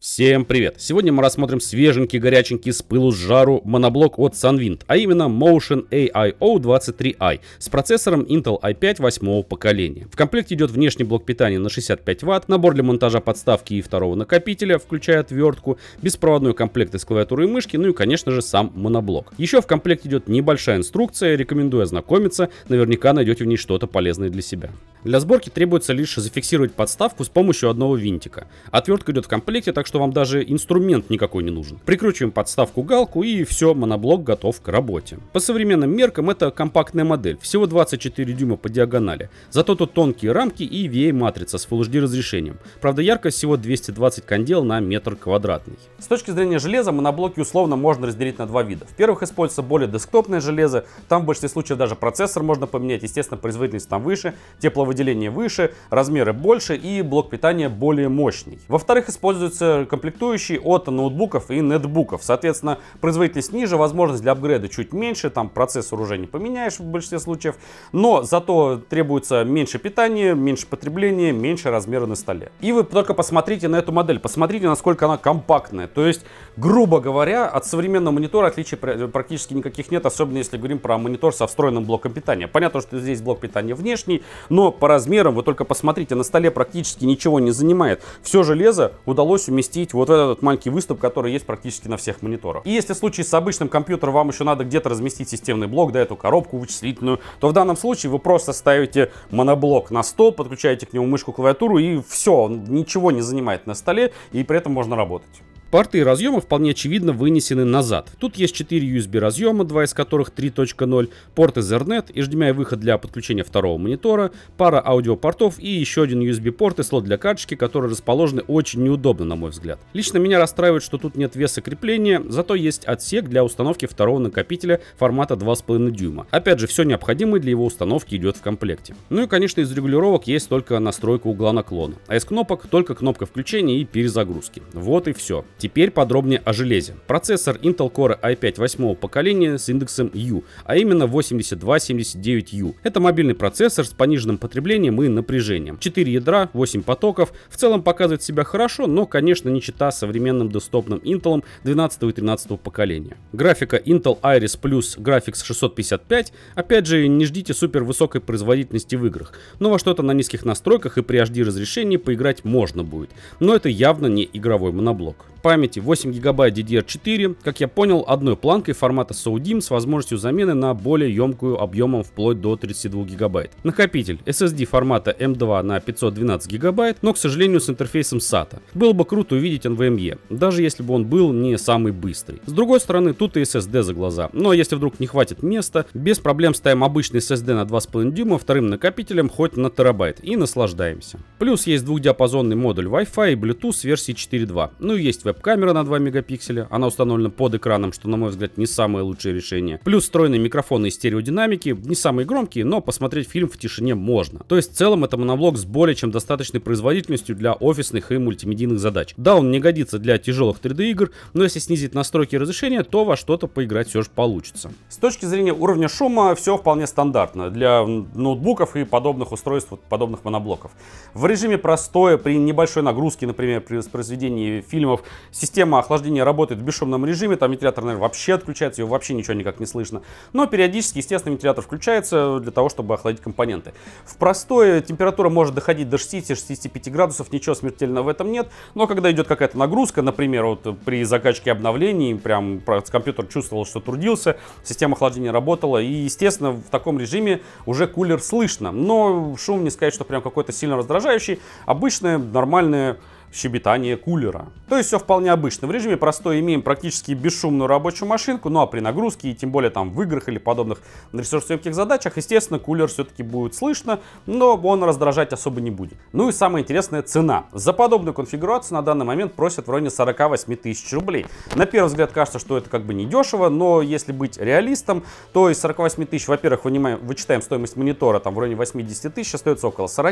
Всем привет! Сегодня мы рассмотрим свеженький, горяченький, с пылу с жару моноблок от Sunwind, а именно Motion AIO 23i с процессором Intel i5 восьмого поколения. В комплекте идет внешний блок питания на 65 Вт, набор для монтажа подставки и второго накопителя, включая отвертку, беспроводной комплект из клавиатуры и мышки, ну и конечно же сам моноблок. Еще в комплекте идет небольшая инструкция, рекомендую ознакомиться, наверняка найдете в ней что-то полезное для себя. Для сборки требуется лишь зафиксировать подставку с помощью одного винтика. Отвертка идет в комплекте, так что вам даже инструмент никакой не нужен. Прикручиваем подставку галку и все, моноблок готов к работе. По современным меркам это компактная модель, всего 24 дюйма по диагонали. Зато тут тонкие рамки и VA-матрица с Full HD разрешением. Правда яркость всего 220 кандел на метр квадратный. С точки зрения железа моноблоки условно можно разделить на два вида. В первых используется более десктопное железо, там в большинстве случаев даже процессор можно поменять, естественно производительность там выше, тепловыделение выше, размеры больше и блок питания более мощный. Во-вторых используется комплектующие от ноутбуков и нетбуков. Соответственно, производительность ниже, возможность для апгрейда чуть меньше, там процессор уже не поменяешь в большинстве случаев, но зато требуется меньше питания, меньше потребления, меньше размера на столе. И вы только посмотрите на эту модель, посмотрите, насколько она компактная. То есть, грубо говоря, от современного монитора отличий практически никаких нет, особенно если говорим про монитор со встроенным блоком питания. Понятно, что здесь блок питания внешний, но по размерам вы только посмотрите, на столе практически ничего не занимает. Все железо удалось уместить разместить вот этот маленький выступ, который есть практически на всех мониторах. И если в случае с обычным компьютером вам еще надо где-то разместить системный блок, да, эту коробку вычислительную, то в данном случае вы просто ставите моноблок на стол, подключаете к нему мышку, клавиатуру и все, он ничего не занимает на столе, и при этом можно работать. Порты и разъемы вполне очевидно вынесены назад. Тут есть 4 USB разъема, два из которых 3.0, порт Ethernet, HDMI выход для подключения второго монитора, пара аудиопортов и еще один USB порт и слот для карточки, которые расположены очень неудобно, на мой взгляд. Лично меня расстраивает, что тут нет веса крепления, зато есть отсек для установки второго накопителя формата 2,5 дюйма. Опять же, все необходимое для его установки идет в комплекте. Ну и, конечно, из регулировок есть только настройка угла наклона, а из кнопок только кнопка включения и перезагрузки. Вот и все. Теперь подробнее о железе. Процессор Intel Core i5 восьмого поколения с индексом U, а именно 8279U. Это мобильный процессор с пониженным потреблением и напряжением. 4 ядра, 8 потоков. В целом показывает себя хорошо, но, конечно, не чита современным десктопным Intel 12 и 13 поколения. Графика Intel Iris Plus Graphics 655. Опять же, не ждите супер высокой производительности в играх, но ну, во что-то на низких настройках и при HD разрешении поиграть можно будет. Но это явно не игровой моноблок. По памяти 8 гигабайт DDR4, как я понял, одной планкой формата SODIMM с возможностью замены на более емкую объемом вплоть до 32 гигабайт. Накопитель SSD формата M2 на 512 гигабайт, но, к сожалению, с интерфейсом SATA. Было бы круто увидеть NVMe, даже если бы он был не самый быстрый. С другой стороны, тут и SSD за глаза. Но если вдруг не хватит места, без проблем ставим обычный SSD на 2,5 дюйма вторым накопителем хоть на терабайт и наслаждаемся. Плюс есть двухдиапазонный модуль Wi-Fi и Bluetooth версии 4.2. Ну и есть веб веб-камера на 2 мегапикселя, она установлена под экраном, что, на мой взгляд, не самое лучшее решение. Плюс встроенные микрофоны и стереодинамики, не самые громкие, но посмотреть фильм в тишине можно. То есть в целом это моноблок с более чем достаточной производительностью для офисных и мультимедийных задач. Да, он не годится для тяжелых 3D игр, но если снизить настройки разрешения, то во что-то поиграть все же получится. С точки зрения уровня шума все вполне стандартно для ноутбуков и подобных устройств, подобных моноблоков. В режиме простое, при небольшой нагрузке, например, при воспроизведении фильмов Система охлаждения работает в бесшумном режиме, там вентилятор, наверное, вообще отключается, ее вообще ничего никак не слышно. Но периодически, естественно, вентилятор включается для того, чтобы охладить компоненты. В простое температура может доходить до 60-65 градусов, ничего смертельного в этом нет. Но когда идет какая-то нагрузка, например, вот при закачке обновлений, прям компьютер чувствовал, что трудился, система охлаждения работала, и, естественно, в таком режиме уже кулер слышно. Но шум не сказать, что прям какой-то сильно раздражающий. Обычное, нормальное щебетание кулера. То есть все вполне обычно. В режиме простой имеем практически бесшумную рабочую машинку, ну а при нагрузке и тем более там в играх или подобных ресурсоемких задачах, естественно, кулер все-таки будет слышно, но он раздражать особо не будет. Ну и самое интересное, цена. За подобную конфигурацию на данный момент просят в районе 48 тысяч рублей. На первый взгляд кажется, что это как бы не дешево, но если быть реалистом, то из 48 тысяч, во-первых, вычитаем стоимость монитора, там в районе 80 тысяч, остается около 40.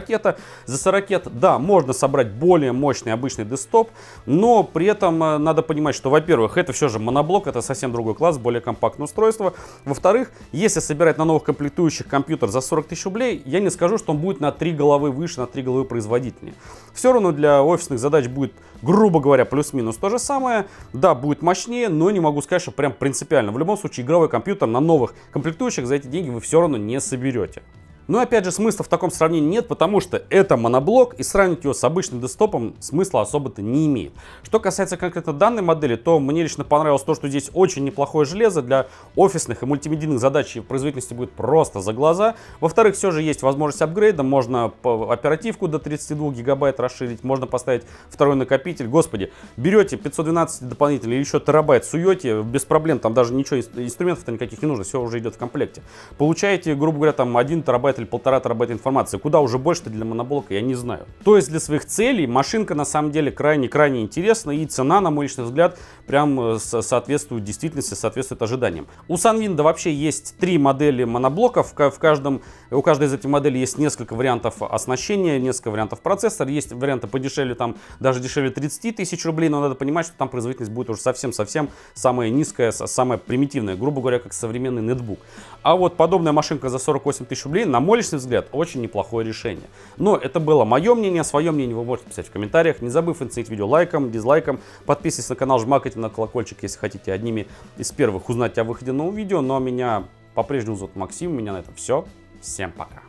За 40, да, можно собрать более мощный обычный, обычный десктоп, но при этом э, надо понимать, что, во-первых, это все же моноблок, это совсем другой класс, более компактное устройство. Во-вторых, если собирать на новых комплектующих компьютер за 40 тысяч рублей, я не скажу, что он будет на 3 головы выше, на 3 головы производительнее. Все равно для офисных задач будет, грубо говоря, плюс-минус то же самое. Да, будет мощнее, но не могу сказать, что прям принципиально. В любом случае, игровой компьютер на новых комплектующих за эти деньги вы все равно не соберете. Но опять же смысла в таком сравнении нет, потому что это моноблок и сравнить его с обычным десктопом смысла особо-то не имеет. Что касается конкретно данной модели, то мне лично понравилось то, что здесь очень неплохое железо для офисных и мультимедийных задач и производительности будет просто за глаза. Во-вторых, все же есть возможность апгрейда, можно оперативку до 32 гигабайт расширить, можно поставить второй накопитель. Господи, берете 512 дополнительный или еще терабайт, суете, без проблем, там даже ничего, инструментов-то никаких не нужно, все уже идет в комплекте. Получаете, грубо говоря, там 1 терабайт терабайт или полтора терабайта информации. Куда уже больше то для моноблока, я не знаю. То есть для своих целей машинка на самом деле крайне-крайне интересна и цена, на мой личный взгляд, прям э, соответствует действительности, соответствует ожиданиям. У Sunwind вообще есть три модели моноблоков. В каждом, у каждой из этих моделей есть несколько вариантов оснащения, несколько вариантов процессора. Есть варианты подешевле, там даже дешевле 30 тысяч рублей, но надо понимать, что там производительность будет уже совсем-совсем самая низкая, самая примитивная, грубо говоря, как современный нетбук. А вот подобная машинка за 48 тысяч рублей, на мой мой личный взгляд, очень неплохое решение. Но это было мое мнение, свое мнение вы можете писать в комментариях. Не забыв оценить видео лайком, дизлайком. Подписывайтесь на канал, жмакайте на колокольчик, если хотите одними из первых узнать о выходе нового видео. Но ну, а меня по-прежнему зовут Максим, у меня на этом все. Всем пока.